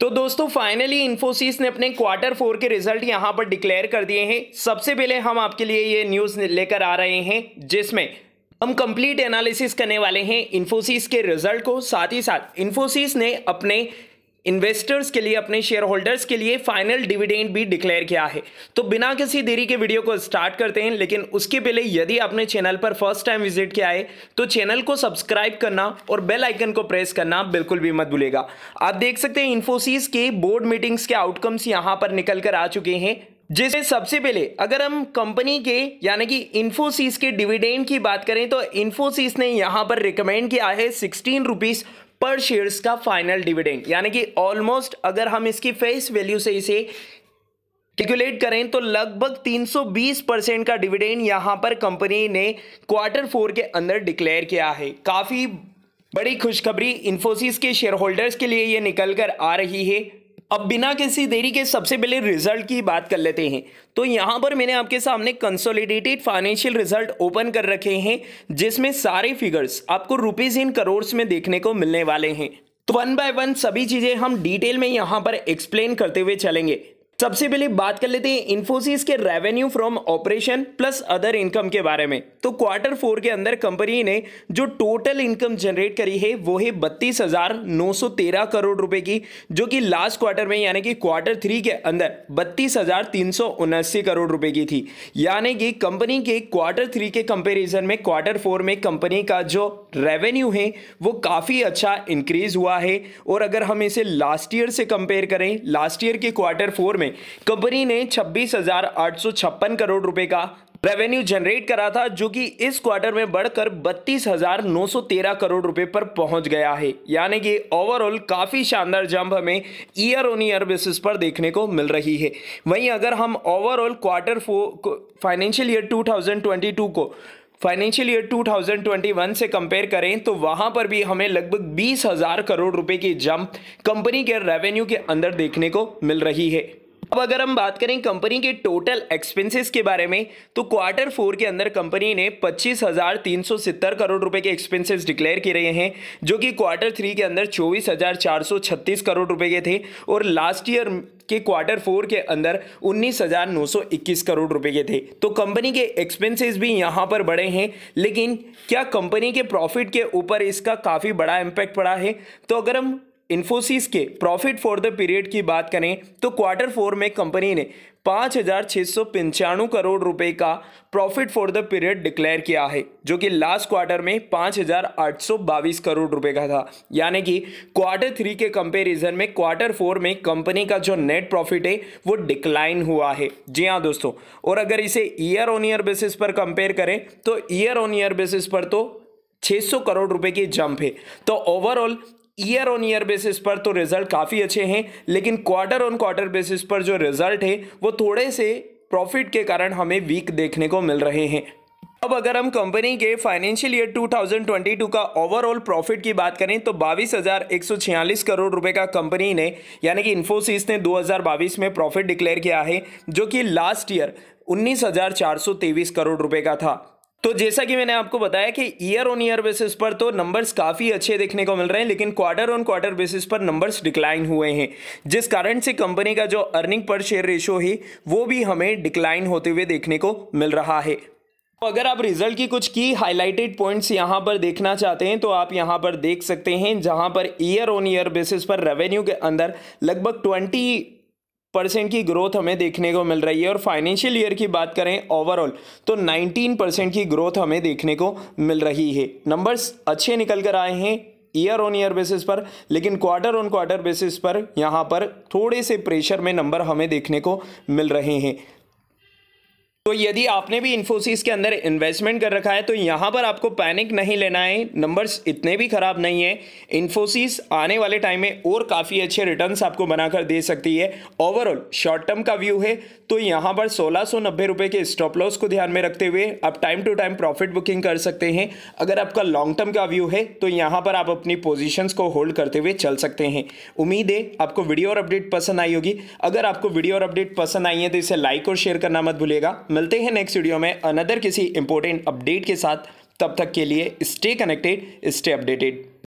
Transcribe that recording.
तो दोस्तों फाइनली इन्फोसिस ने अपने क्वार्टर फोर के रिजल्ट यहां पर डिक्लेयर कर दिए हैं सबसे पहले हम आपके लिए ये न्यूज़ लेकर आ रहे हैं जिसमें हम कंप्लीट एनालिसिस करने वाले हैं इन्फोसिस के रिजल्ट को साथ ही साथ इन्फोसिस ने अपने इन्वेस्टर्स के लिए अपने शेयर होल्डर्स के लिए फाइनल डिविडेंड भी डिक्लेयर किया है तो बिना किसी देरी के वीडियो को स्टार्ट करते हैं लेकिन उसके पहले यदि आपने चैनल पर फर्स्ट टाइम विजिट किया है तो चैनल को सब्सक्राइब करना और बेल आइकन को प्रेस करना बिल्कुल भी मत भूलेगा आप देख सकते हैं इन्फोसिस के बोर्ड मीटिंग्स के आउटकम्स यहाँ पर निकल कर आ चुके हैं जिसे सबसे पहले अगर हम कंपनी के यानी कि इन्फोसिस के डिविडेंड की बात करें तो इन्फोसिस ने यहाँ पर रिकमेंड किया है सिक्सटीन रुपीज़ पर शेयर्स का फाइनल डिविडेंड यानी कि ऑलमोस्ट अगर हम इसकी फेस वैल्यू से इसे कैलकुलेट करें तो लगभग 320 परसेंट का डिविडेंड यहां पर कंपनी ने क्वार्टर फोर के अंदर डिक्लेयर किया है काफ़ी बड़ी खुशखबरी इन्फोसिस के शेयर होल्डर्स के लिए ये निकल कर आ रही है अब बिना किसी देरी के सबसे पहले रिजल्ट की बात कर लेते हैं तो यहाँ पर मैंने आपके सामने कंसोलिडेटेड फाइनेंशियल रिजल्ट ओपन कर रखे हैं जिसमें सारे फिगर्स आपको रुपीज़ इन करोड़ में देखने को मिलने वाले हैं तो वन बाय वन सभी चीज़ें हम डिटेल में यहाँ पर एक्सप्लेन करते हुए चलेंगे सबसे पहले बात कर लेते हैं इन्फोसिस के revenue from operation plus other income के बारे में तो क्वार्टर फोर के अंदर कंपनी ने जो टोटल इनकम जनरेट करी है वो है बत्तीस हजार नौ सौ तेरह करोड़ रुपए की जो कि लास्ट क्वार्टर में यानी कि क्वार्टर थ्री के अंदर बत्तीस हजार तीन सौ उन्नासी करोड़ रुपए की थी यानी कि कंपनी के क्वार्टर थ्री के कंपेरिजन में क्वार्टर फोर में कंपनी का जो रेवेन्यू है वो काफ़ी अच्छा इंक्रीज हुआ है और अगर हम इसे लास्ट ईयर से कंपेयर करें लास्ट ईयर के क्वार्टर फोर में में कंपनी ने छब्बीस करोड़ रुपए का रेवेन्यू जनरेट करा था जो कि इस क्वार्टर में बढ़कर 32,913 करोड़ रुपए पर पहुंच गया है यानी कि ओवरऑल काफ़ी शानदार जंप हमें ईयर ऑन ईयर बेसिस पर देखने को मिल रही है वहीं अगर हम ओवरऑल क्वार्टर फाइनेंशियल ईयर 2022 को फाइनेंशियल ईयर 2021 से कंपेयर करें तो वहां पर भी हमें लगभग बीस करोड़ रुपए की जंप कंपनी के रेवेन्यू के अंदर देखने को मिल रही है अब अगर हम बात करें कंपनी के टोटल एक्सपेंसेस के बारे में तो क्वार्टर फोर के अंदर कंपनी ने पच्चीस हजार तीन सौ सत्तर करोड़ रुपए के एक्सपेंसेस डिक्लेयर किए रहे हैं जो कि क्वार्टर थ्री के अंदर चौबीस हजार चार सौ छत्तीस करोड़ रुपए के थे और लास्ट ईयर के क्वार्टर फोर के अंदर 19,921 करोड़ रुपए के थे तो कंपनी के एक्सपेंसेस भी यहाँ पर बढ़े हैं लेकिन क्या कंपनी के प्रॉफिट के ऊपर इसका काफ़ी बड़ा इम्पैक्ट पड़ा है तो अगर हम इन्फोसिस के प्रॉफिट फॉर द पीरियड की बात करें तो क्वार्टर फोर में कंपनी ने पाँच हज़ार छः सौ पंचानवे करोड़ रुपए का profit for the period declare किया है जो कि लास्ट क्वार्टर में पाँच हज़ार आठ सौ बाईस करोड़ रुपए का था यानी कि क्वार्टर थ्री के कंपैरिजन में क्वार्टर फोर में कंपनी का जो नेट प्रॉफिट है वो डिक्लाइन हुआ है जी हाँ दोस्तों और अगर इसे ईयर ऑन ईयर बेसिस पर कंपेयर करें तो ईयर ऑन ईयर बेसिस पर तो 600 करोड़ रुपए की जंप है तो overall year on year basis पर तो रिजल्ट काफ़ी अच्छे हैं लेकिन क्वार्टर ऑन क्वार्टर बेसिस पर जो रिजल्ट है वो थोड़े से प्रॉफिट के कारण हमें वीक देखने को मिल रहे हैं अब अगर हम कंपनी के फाइनेंशियल ईयर 2022 का ओवरऑल प्रॉफिट की बात करें तो बाईस करोड़ रुपए का कंपनी ने यानी कि इन्फोसिस ने 2022 में प्रॉफिट डिक्लेयर किया है जो कि लास्ट ईयर उन्नीस करोड़ रुपए का था तो जैसा कि मैंने आपको बताया कि ईयर ऑन ईयर बेसिस पर तो नंबर्स काफ़ी अच्छे देखने को मिल रहे हैं लेकिन क्वार्टर ऑन क्वार्टर बेसिस पर नंबर्स डिक्लाइन हुए हैं जिस कारण से कंपनी का जो अर्निंग पर शेयर रेशो है वो भी हमें डिक्लाइन होते हुए देखने को मिल रहा है तो अगर आप रिजल्ट की कुछ की हाइलाइटेड पॉइंट्स यहाँ पर देखना चाहते हैं तो आप यहाँ पर देख सकते हैं जहाँ पर ईयर ऑन ईयर बेसिस पर रेवेन्यू के अंदर लगभग ट्वेंटी परसेंट की ग्रोथ हमें देखने को मिल रही है और फाइनेंशियल ईयर की बात करें ओवरऑल तो नाइनटीन परसेंट की ग्रोथ हमें देखने को मिल रही है नंबर्स अच्छे निकल कर आए हैं ईयर ऑन ईयर बेसिस पर लेकिन क्वार्टर ऑन क्वार्टर बेसिस पर यहाँ पर थोड़े से प्रेशर में नंबर हमें देखने को मिल रहे हैं तो यदि आपने भी इन्फोसिस के अंदर इन्वेस्टमेंट कर रखा है तो यहाँ पर आपको पैनिक नहीं लेना है नंबर्स इतने भी ख़राब नहीं है इन्फोसिस आने वाले टाइम में और काफ़ी अच्छे रिटर्न्स आपको बनाकर दे सकती है ओवरऑल शॉर्ट टर्म का व्यू है तो यहाँ पर सोलह सौ नब्बे के स्टॉप लॉस को ध्यान में रखते हुए आप time to time profit booking कर सकते हैं अगर आपका लॉन्ग टर्म का व्यू है तो यहाँ पर आप अपनी पोजिशंस को होल्ड करते हुए चल सकते हैं उम्मीद है आपको वीडियो और अपडेट पसंद आई होगी अगर आपको वीडियो और अपडेट पसंद आई है तो इसे लाइक और शेयर करना मत भूलेगा मिलते हैं नेक्स्ट वीडियो में अनदर किसी इंपॉर्टेंट अपडेट के साथ तब तक के लिए स्टे कनेक्टेड स्टे अपडेटेड